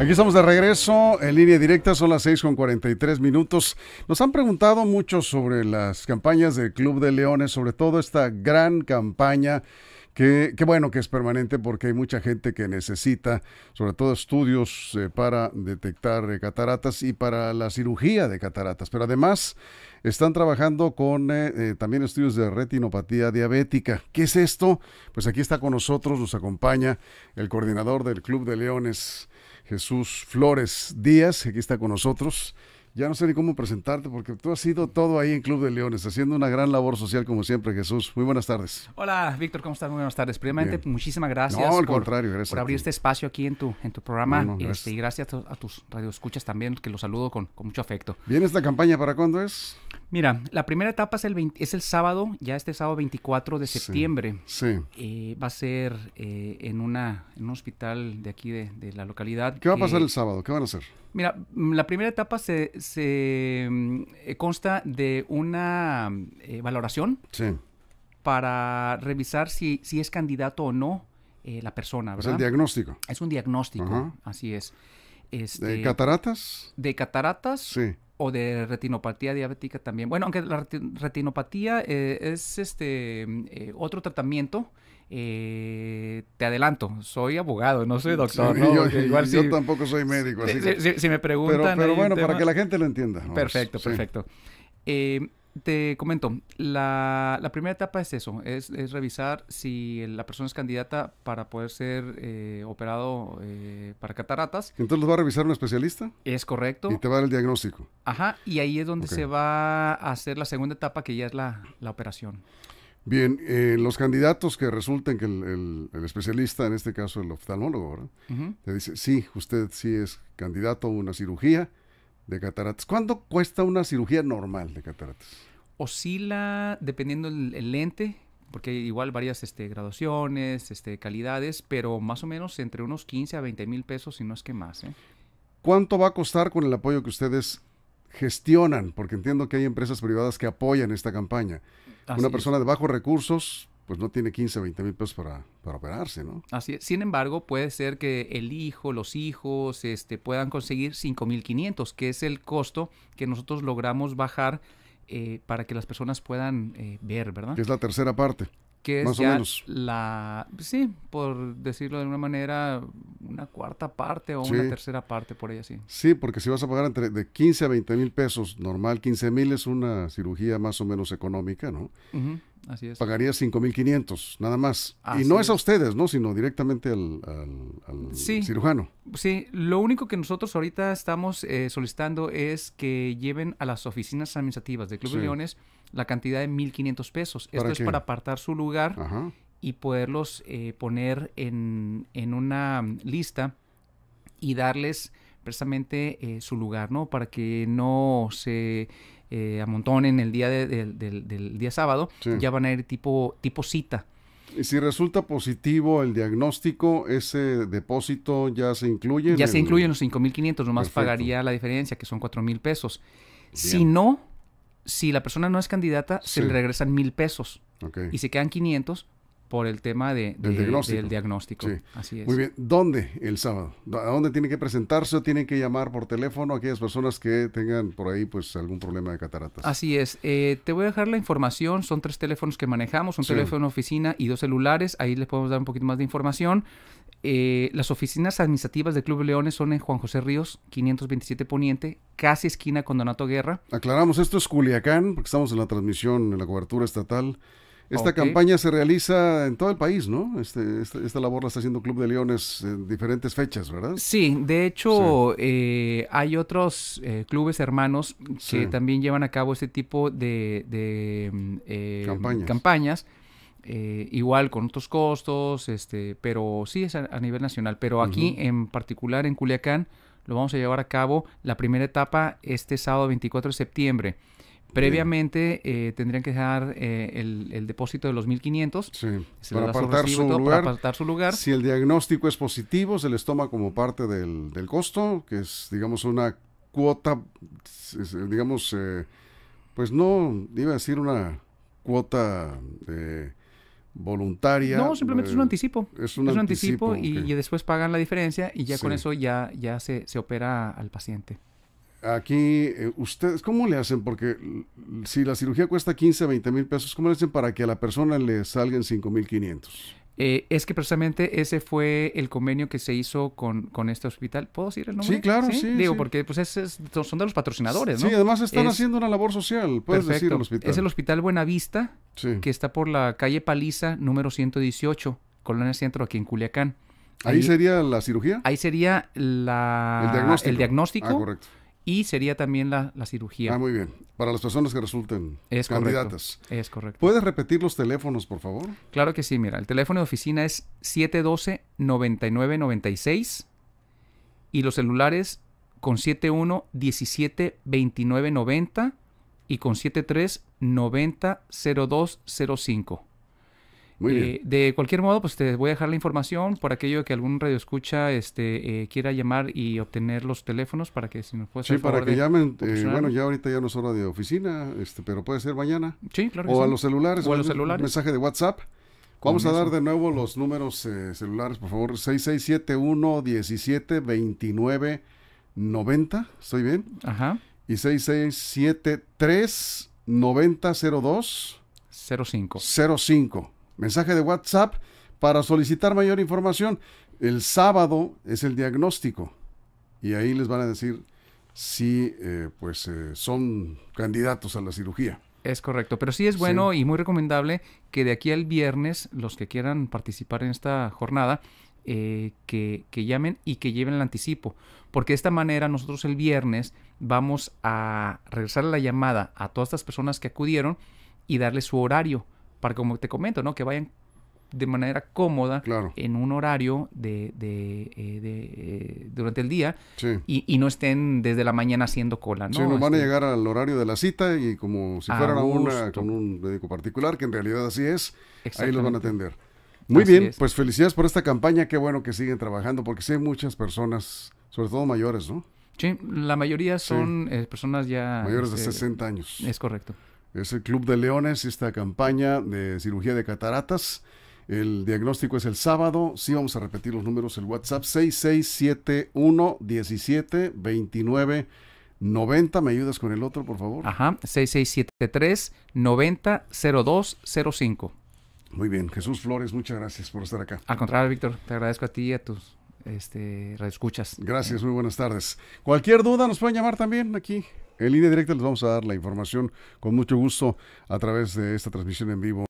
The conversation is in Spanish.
Aquí estamos de regreso en línea directa, son las 6 con 43 minutos. Nos han preguntado mucho sobre las campañas del Club de Leones, sobre todo esta gran campaña que, bueno que es permanente porque hay mucha gente que necesita, sobre todo estudios eh, para detectar eh, cataratas y para la cirugía de cataratas. Pero además están trabajando con eh, también estudios de retinopatía diabética. ¿Qué es esto? Pues aquí está con nosotros, nos acompaña el coordinador del Club de Leones. Jesús Flores Díaz, aquí está con nosotros. Ya no sé ni cómo presentarte porque tú has sido todo ahí en Club de Leones, haciendo una gran labor social como siempre, Jesús. Muy buenas tardes. Hola, Víctor, ¿cómo estás? Muy buenas tardes. Primeramente, muchísimas gracias, al por, contrario, abrir este espacio aquí en tu, en tu programa este, y gracias a, tus radioescuchas también, que los saludo con, con mucho afecto. ¿Viene esta campaña para cuándo es? Mira, la primera etapa es el, es el sábado, ya este sábado 24 de septiembre. Sí. Eh, va a ser eh, en, una, en un hospital de aquí, de, la localidad. ¿Qué va a pasar el sábado? ¿Qué van a hacer? Mira, mm, la primera etapa se, se mm, eh, consta de una valoración sí. para revisar si, si es candidato o no la persona, ¿verdad? Es el diagnóstico. Es un diagnóstico, así es. Este, ¿De cataratas? De cataratas. Sí. O de retinopatía diabética también. Bueno, aunque la retinopatía eh, es este eh, otro tratamiento. Eh, te adelanto, soy abogado, no soy doctor. ¿no? Yo, tampoco soy médico. Así si, que... si, me preguntan. Pero, bueno, para que la gente lo entienda. perfecto, perfecto te comento, la, primera etapa es eso, es, revisar si la persona es candidata para poder ser eh, operado eh, para cataratas. Entonces va a revisar un especialista. Es correcto. Y te va a dar el diagnóstico. Ajá, y ahí es donde se va a hacer la segunda etapa que ya es la, operación. Bien, eh, los candidatos que resulten que el, especialista, en este caso el oftalmólogo, ¿verdad? te dice, sí, usted sí es candidato a una cirugía de cataratas. ¿Cuánto cuesta una cirugía normal de cataratas? Oscila dependiendo el, lente, porque hay igual varias este, graduaciones, este, calidades, pero más o menos entre unos 15 a 20 mil pesos, si no es que más. ¿eh? ¿Cuánto va a costar con el apoyo que ustedes gestionan? Porque entiendo que hay empresas privadas que apoyan esta campaña. Una persona de bajos recursos pues no tiene 15 o 20 mil pesos para, para, operarse, ¿no? Así Sin embargo, puede ser que el hijo, los hijos, este, puedan conseguir 5.500, que es el costo que nosotros logramos bajar eh, para que las personas puedan eh, ver, ¿verdad? Que es la tercera parte. Que es más o menos. la, sí, por decirlo de una manera, una cuarta parte o una tercera parte, por ahí así. Sí, porque si vas a pagar entre de 15 a 20 mil pesos, normal 15 mil es una cirugía más o menos económica, ¿no? Así es. Pagaría 5.500, nada más. y no es, a ustedes, ¿no? Sino directamente al, cirujano. Sí, lo único que nosotros ahorita estamos eh, solicitando es que lleven a las oficinas administrativas de Club de Leones la cantidad de 1.500 pesos. Esto es para apartar su lugar y poderlos eh, poner en, una mm, lista y darles precisamente eh, su lugar, ¿no? Para que no se eh, a montón en el día del, día sábado, ya van a ir tipo, tipo cita. Y si resulta positivo el diagnóstico, ese depósito ya se incluye. Ya se incluyen los 5.500, nomás pagaría la diferencia, que son 4.000 pesos. Si no, si la persona no es candidata, se le regresan 1.000 pesos. Y se quedan 500 por el tema del diagnóstico. Así es. Muy bien. ¿Dónde el sábado? ¿A dónde tienen que presentarse o tienen que llamar por teléfono aquellas personas que tengan por ahí pues algún problema de cataratas? Así es. Eh, te voy a dejar la información. Son tres teléfonos que manejamos, un teléfono oficina y dos celulares. Ahí les podemos dar un poquito más de información. Eh, las oficinas administrativas del Club Leones son en Juan José Ríos, 527 Poniente, casi esquina con Donato Guerra. Aclaramos, esto es Culiacán, porque estamos en la transmisión, en la cobertura estatal. Esta campaña se realiza en todo el país, ¿no? Este, esta labor la está haciendo Club de Leones en diferentes fechas, ¿verdad? Sí, de hecho eh, hay otros eh, clubes hermanos que también llevan a cabo este tipo de, mm, eh, campañas. igual con otros costos, este, pero sí es a, nivel nacional. Pero aquí en particular en Culiacán lo vamos a llevar a cabo la primera etapa este sábado 24 de septiembre. Previamente eh, tendrían que dejar eh, el, el, depósito de los 1500 sí. para, apartar su lugar, Si el diagnóstico es positivo, se les toma como parte del, costo, que es, digamos, una cuota, digamos, eh, pues no, iba a decir una cuota voluntaria. No, simplemente es un anticipo. Es un, anticipo, y, después pagan la diferencia y ya con eso ya, ya se, se opera al paciente aquí, eh, ¿ustedes cómo le hacen? Porque si la cirugía cuesta 15, 20 mil pesos, ¿cómo le hacen para que a la persona le salgan 5,500? mil eh, es que precisamente ese fue el convenio que se hizo con, con este hospital. ¿Puedo decir el nombre? Sí, claro, sí. Digo, porque pues son de los patrocinadores, ¿no? Sí, además están haciendo una labor social, puedes decir el hospital. Es el Hospital Buenavista, que está por la calle Paliza, número 118, Colonia Centro, aquí en Culiacán. ¿Ahí, sería la cirugía? Ahí sería la, el diagnóstico. El diagnóstico ah, correcto y sería también la, cirugía. Ah, muy bien. Para las personas que resulten candidatas. es correcto. ¿Puedes repetir los teléfonos, por favor? Claro que sí, mira. El teléfono de oficina es 712-9996 y los celulares con 71-17-2990 y con 73 90 eh, de cualquier modo, pues te voy a dejar la información por aquello que algún radio escucha este, eh, quiera llamar y obtener los teléfonos para que si nos puede Sí, para que llamen. Eh, bueno, ya ahorita ya no es hora de oficina, este, pero puede ser mañana. Sí, claro. o a los celulares. O a los celulares. Un mensaje de WhatsApp. Vamos a dar de nuevo los números celulares, por favor. 6671 17 29 90. ¿Estoy bien? Ajá. Y 6673 90 02 05. 05 mensaje de WhatsApp para solicitar mayor información. El sábado es el diagnóstico y ahí les van a decir si eh, pues eh, son candidatos a la cirugía. Es correcto, pero sí es bueno y muy recomendable que de aquí al viernes los que quieran participar en esta jornada eh, que, que, llamen y que lleven el anticipo, porque de esta manera nosotros el viernes vamos a regresar la llamada a todas estas personas que acudieron y darles su horario para como te comento, ¿no? Que vayan de manera cómoda en un horario de, de, eh, eh, durante el día y, no estén desde la mañana haciendo cola. ¿no? Sí, nos van a este llegar al horario de la cita y como si fueran a una con un médico particular, que en realidad así es, ahí los van a atender. Muy bien, pues felicidades por esta campaña, qué bueno que siguen trabajando, porque sí hay muchas personas, sobre todo mayores, ¿no? Sí, la mayoría son eh, personas ya... Mayores de 60 este, años. Es correcto. Es el Club de Leones, esta campaña de cirugía de cataratas. El diagnóstico es el sábado. Sí, vamos a repetir los números. El WhatsApp 6671 17 29 90. ¿Me ayudas con el otro, por favor? Ajá, 6673 90 02 Muy bien, Jesús Flores, muchas gracias por estar acá. Al contrario, Víctor, te agradezco a ti y a tus este, escuchas. Gracias, muy buenas tardes. Cualquier duda nos pueden llamar también aquí. En línea directa les vamos a dar la información con mucho gusto a través de esta transmisión en vivo.